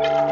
thank you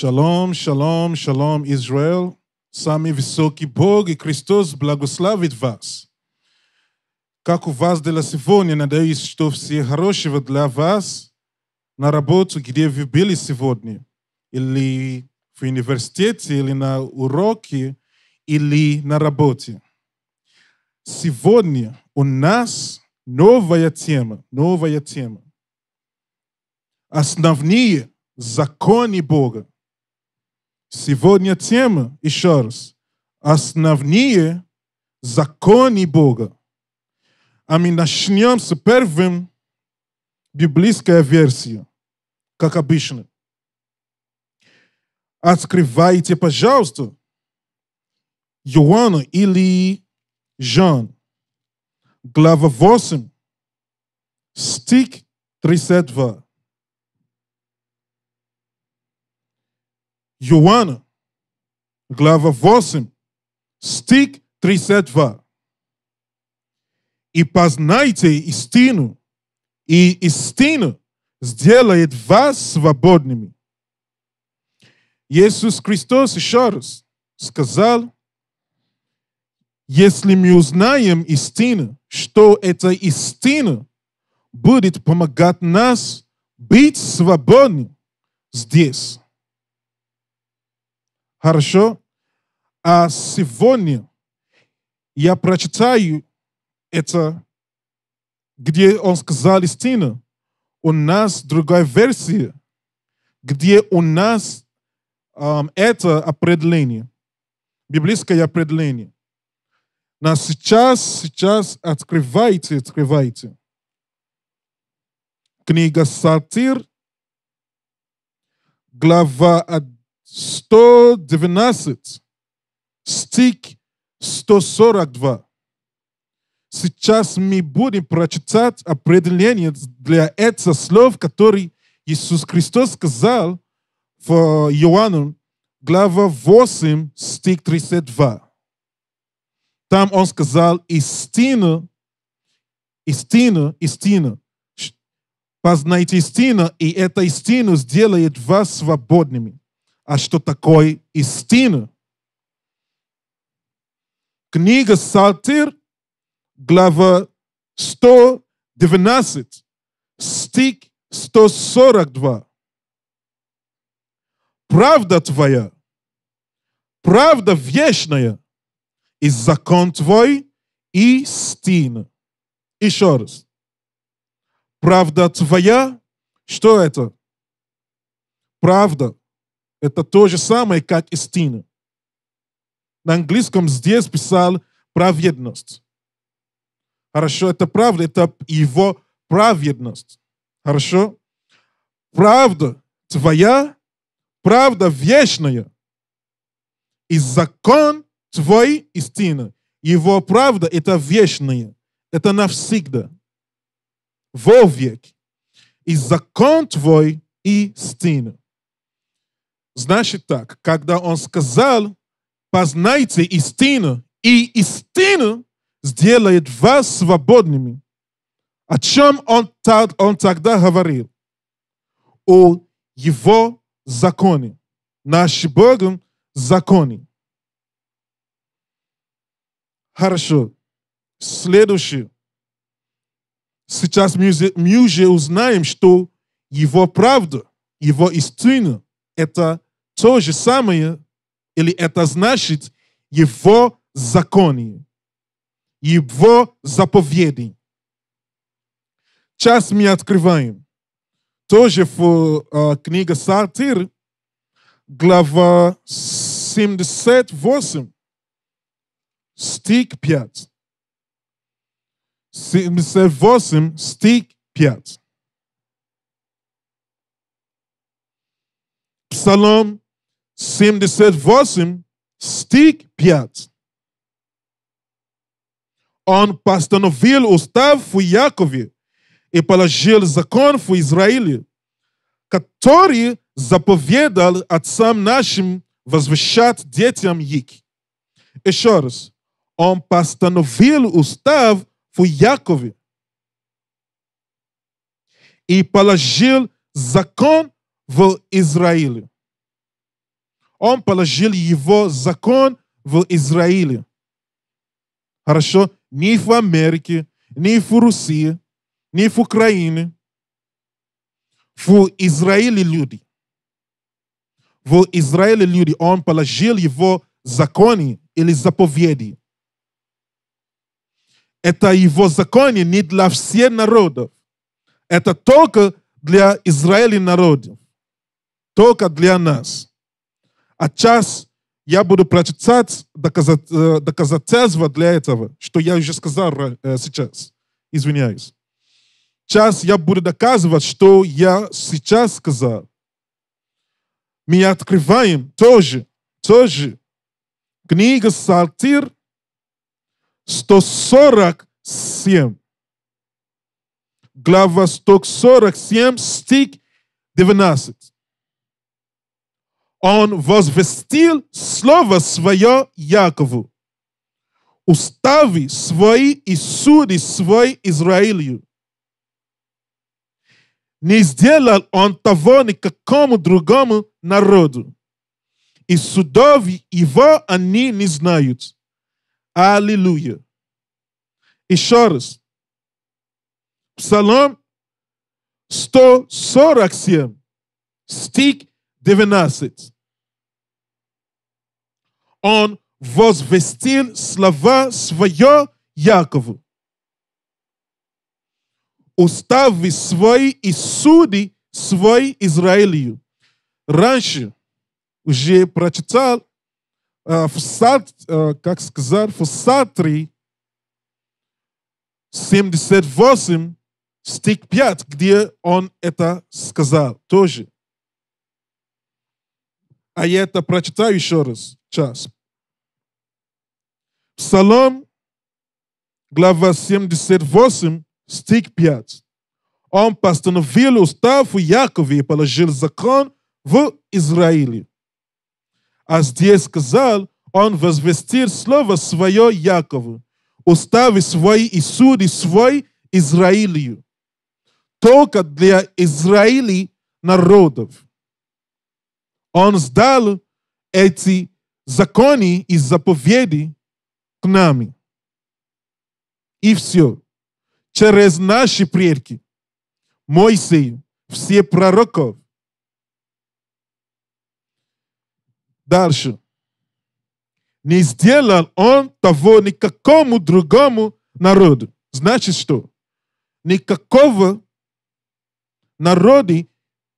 Шалом, шалом, шалом, Израиль. Самый высокий Бог и Христос благословит вас. Как у вас дела сегодня, надеюсь, что все хорошего для вас на работу, где вы были сегодня, или в университете, или на уроке, или на работе. Сегодня у нас новая тема, новая тема. Основные законы Бога. Сегодня тема, еще раз, основные законы Бога. А мы начнем с первым библейской версия, как обычно. Открывайте, пожалуйста, Иоанна или Жан, глава 8, стих 32. Йоанна, глава 8, стих 32. «И познайте истину, и истина сделает вас свободными». Иисус Христос еще раз сказал, если мы узнаем истину, что эта истина будет помогать нас быть свободными здесь. Хорошо? А сегодня я прочитаю это, где он сказал истину. У нас другая версия, где у нас эм, это определение, библейское определение. Но сейчас, сейчас открывайте, открывайте. Книга Сатир, глава 1. 112, стих 142. Сейчас мы будем прочитать определение для этого слов, которые Иисус Христос сказал в Иоанну, глава 8, стих 32. Там он сказал, истина истина истина Познайте истину, и эта истина сделает вас свободными а что такое истина. Книга Салтир, глава 119, стих 142. Правда твоя, правда вечная, и закон твой истина. Еще раз. Правда твоя, что это? Правда. Это то же самое, как истина. На английском здесь писал праведность. Хорошо, это правда, это его праведность. Хорошо? Правда твоя, правда вечная. И закон твой истина. Его правда – это вечная, это навсегда, вовек. И закон твой – истина. Значит так, когда он сказал, познайте истину, и истину сделает вас свободными. О чем он, он тогда говорил? О его законе. Наш Богом законе. Хорошо. Следующее. Сейчас мы уже узнаем, что его правда, его истина это то же самое, или это значит его законы, его заповеди. Сейчас мы открываем. Тоже в э, книге Сатир, глава 78, стих 5. 78, стих 5. Psalm 78, стих 5. Он постановил устав в Якове и положил закон в Израиле, который заповедал отцам нашим возвещать детям их. Еще раз. Он постановил устав в Якове и положил закон в Израиле. Он положил его закон в Израиле. Хорошо? Ни в Америке, ни в Руси, ни в Украине. В Израиле люди. В Израиле люди. Он положил его законы или заповеди. Это его законы не для всех народов. Это только для Израиля народов только для нас. А сейчас я буду прочитать э, доказательства для этого, что я уже сказал э, сейчас. Извиняюсь. Сейчас я буду доказывать, что я сейчас сказал. Мы открываем тоже, тоже книга Салтир 147. Глава 147, стих 19. Он возвестил слово свое Якову, уставы свои и суды свои Израилю. Не сделал он того никакому другому народу, и судов его они не знают. Аллилуйя. Еще раз. Псалом 147, стих 19. Он возвестил слова свое Якову. Уставы свои и суды свой Израилю. Раньше уже прочитал э, в сад, э, как сказать, в Сатри 78 стих 5, где он это сказал тоже. А я это прочитаю еще раз. Сейчас. Псалом, глава 78, стих 5. Он постановил устав в Якове и положил закон в Израиле. А здесь сказал, он возвестил слово свое Якову, уставы свои и суды свой Израилю. Только для Израилей народов он сдал эти законы и заповеди к нами. И все. Через наши предки, Моисей, все пророков. Дальше. Не сделал он того никакому другому народу. Значит что? Никакого народа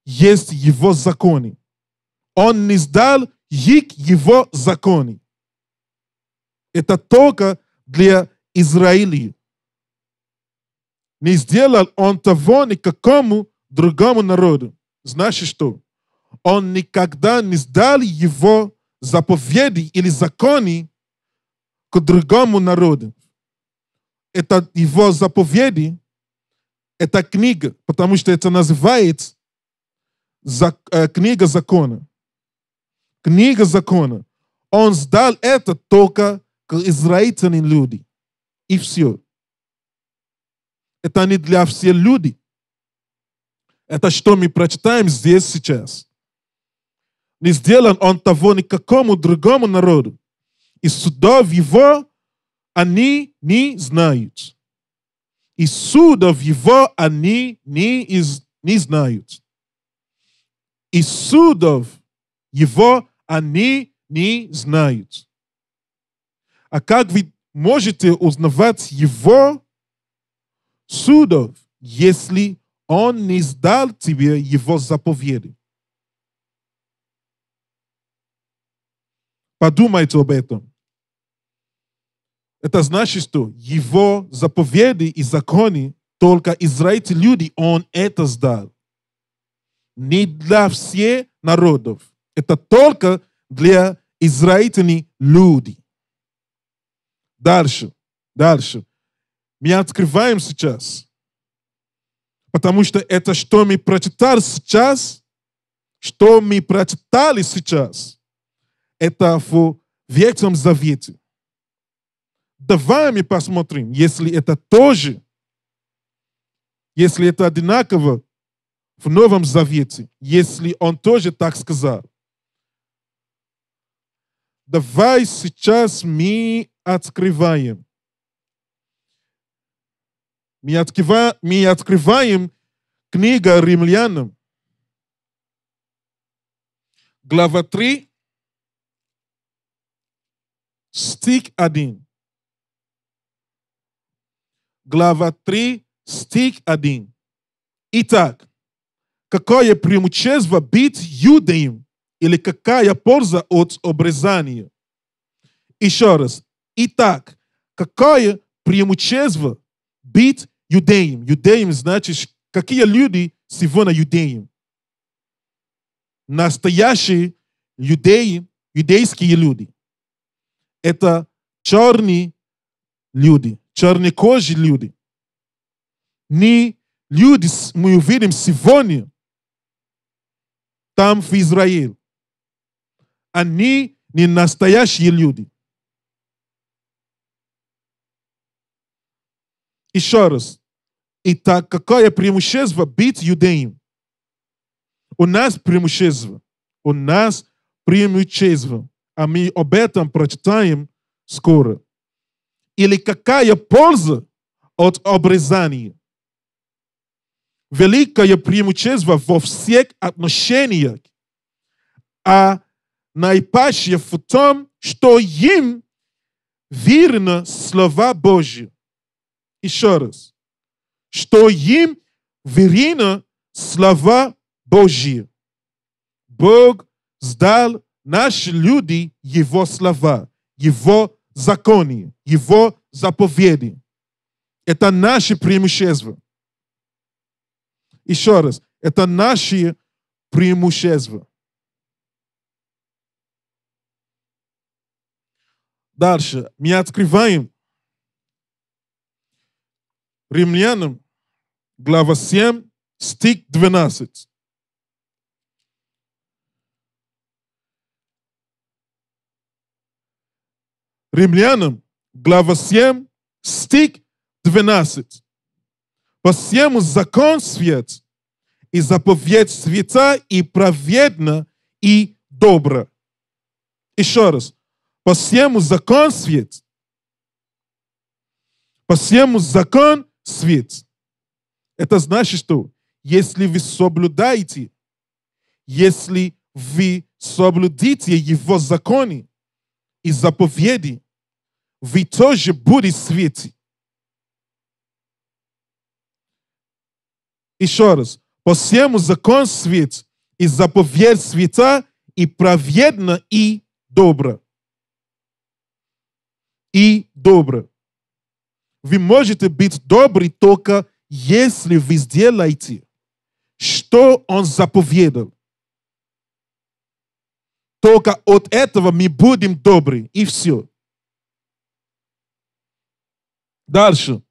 есть его законы. Он не сдал их его законы. Это только для Израиля. Не сделал он того никакому другому народу. Значит что? Он никогда не сдал его заповеди или законы к другому народу. Это его заповеди, это книга, потому что это называется э, книга закона книга закона. Он сдал это только к израильтянам люди. И все. Это не для всех людей. Это что мы прочитаем здесь сейчас. Не сделан он того никакому другому народу. И судов его они не знают. И судов его они не, из, не знают. И судов его они не знают. А как вы можете узнавать его судов, если он не сдал тебе его заповеди? Подумайте об этом. Это значит, что его заповеди и законы только израильские люди, он это сдал. Не для всех народов. Это только для израильтяне люди. Дальше, дальше. Мы открываем сейчас. Потому что это, что мы прочитали сейчас, что мы прочитали сейчас, это в Ветхом Завете. Давай мы посмотрим, если это тоже, если это одинаково в Новом Завете, если он тоже так сказал давай сейчас мы открываем. Мы, открыва, мы открываем книга римлянам, глава 3, стих 1. Глава 3, стих 1. Итак, какое преимущество быть юдеем? или какая польза от обрезания. Еще раз. Итак, какое преимущество быть юдеем? Юдеем значит, какие люди сегодня юдеем? Настоящие юдеи, юдейские люди. Это черные люди, чернокожие люди. Не люди мы увидим сегодня там в Израиле. Они не настоящие люди. Еще раз. Итак, какое преимущество быть юдеем? У нас преимущество. У нас преимущество. А мы об этом прочитаем скоро. Или какая польза от обрезания? Великое преимущество во всех отношениях. А наипаче в том, что им верны слова Божьи. Еще раз. Что им верны слова Божьи. Бог сдал наши люди его слова, его законы, его заповеди. Это наши преимущества. Еще раз, это наши преимущества. Дальше. Мы открываем Римлянам, глава 7, стих 12. Римлянам, глава 7, стих 12. Посему закон свет, и заповедь света, и праведна, и добра. Еще раз. Passemos a consciência. Passemos закон свет. Это значит, что если вы соблюдаете, если вы соблюдите его законы и заповеди, вы тоже будете свете. Еще раз. Посему закон свет и заповедь света и праведна и добра и добро. Вы можете быть добры только если вы сделаете, что он заповедал. Только от этого мы будем добры, и все. Дальше.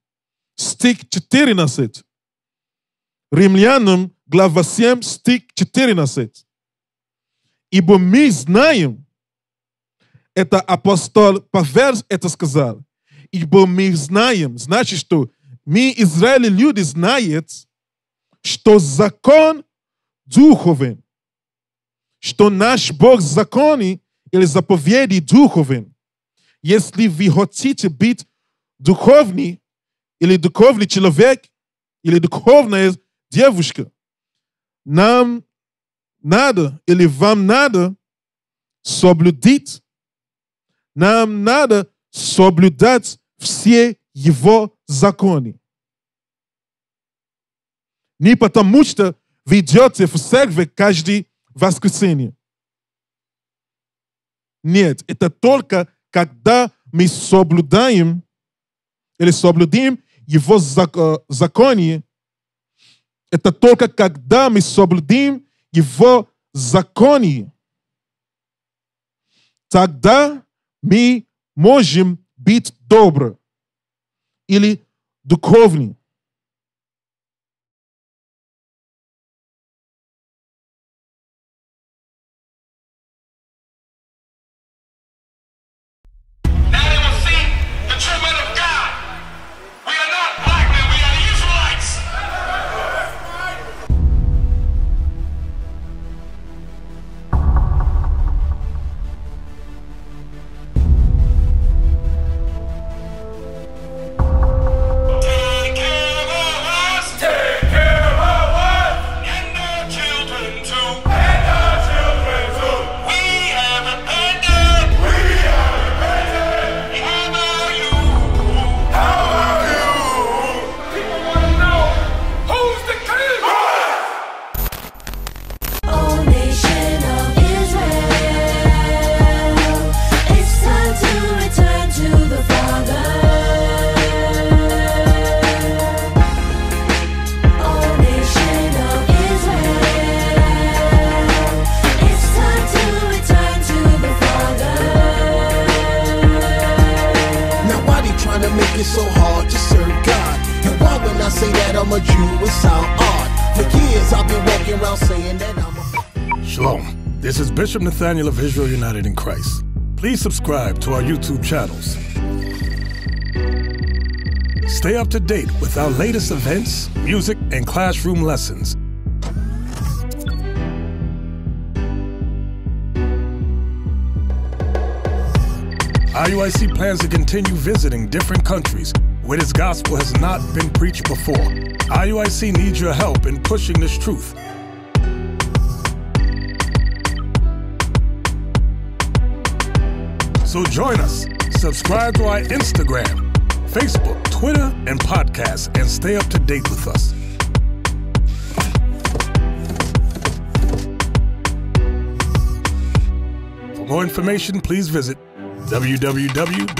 Стих 14. Римлянам, глава 7, стих 14. Ибо мы знаем, это апостол Павел это сказал. Ибо мы знаем, значит, что мы, Израиль, люди, знают, что закон духовен, что наш Бог законы или заповеди духовен. Если вы хотите быть духовный или духовный человек, или духовная девушка, нам надо или вам надо соблюдить нам надо соблюдать все его законы. Не потому, что вы идете в церковь каждый воскресенье. Нет, это только когда мы соблюдаем или соблюдим его э, законы. Это только когда мы соблюдим его законы. Тогда ми можем быть добры или духовны. sound odd. For years I've been walking around saying that I'm a. Shalom. This is Bishop Nathaniel of Israel United in Christ. Please subscribe to our YouTube channels. Stay up to date with our latest events, music, and classroom lessons. IUIC plans to continue visiting different countries where this gospel has not been preached before. IUIC needs your help in pushing this truth. So join us, subscribe to our Instagram, Facebook, Twitter, and podcast, and stay up to date with us. For more information, please visit www.israelunite.org.